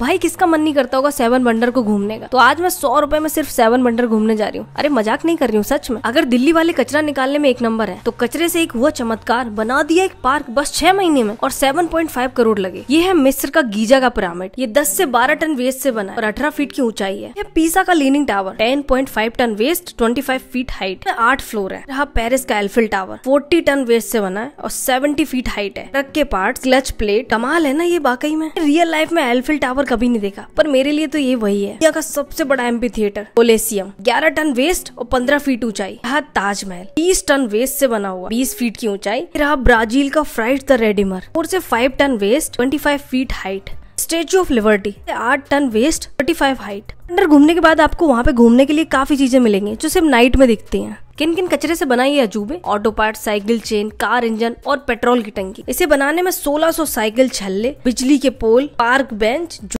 भाई किसका मन नहीं करता होगा सेवन वंडर को घूमने का तो आज मैं सौ रुपए में सिर्फ सेवन वंडर घूमने जा रही हूँ अरे मजाक नहीं कर रही हूँ सच में अगर दिल्ली वाले कचरा निकालने में एक नंबर है तो कचरे से एक हुआ चमत्कार बना दिया एक पार्क बस छह महीने में और सेवन पॉइंट फाइव करोड़ लगे ये है मिस्र का गीजा का पिरामिड ये दस से बारह टन वेस्ट से बना और अठारह फीट की ऊंचाई है पीसा का leaning tower ten point five ton waste twenty five feet height आठ फ्लोर है यहाँ पेरिस का Eiffel tower forty ton waste से बना है और सेवेंटी फीट हाइट है ट्रक के पार्ट क्लच प्लेट कमाल है ना ये बाकी में रियल लाइफ में एल्फिल टावर पर कभी नहीं देखा पर मेरे लिए तो ये वही है यहाँ का सबसे बड़ा एम्पी थिएटर कोलेसियम ग्यारह टन वेस्ट और पंद्रह फीट ऊंचाई यहाँ ताजमहल तीस टन वेस्ट से बना हुआ बीस फीट की ऊंचाई रहा ब्राजील का फ्राइड द रेडिमर और से five ton waste twenty feet height statue of Liberty eight ton waste thirty five height अंडर घूमने के बाद आपको वहाँ पे घूमने के लिए काफी चीजें मिलेंगी जो सिर्फ नाइट में दिखती हैं किन किन कचरे से बनाई है अजूबे auto part cycle chain car engine और पेट्रोल की टंकी इसे बनाने में 1600 साइकिल छल्ले बिजली के पोल पार्क बेंच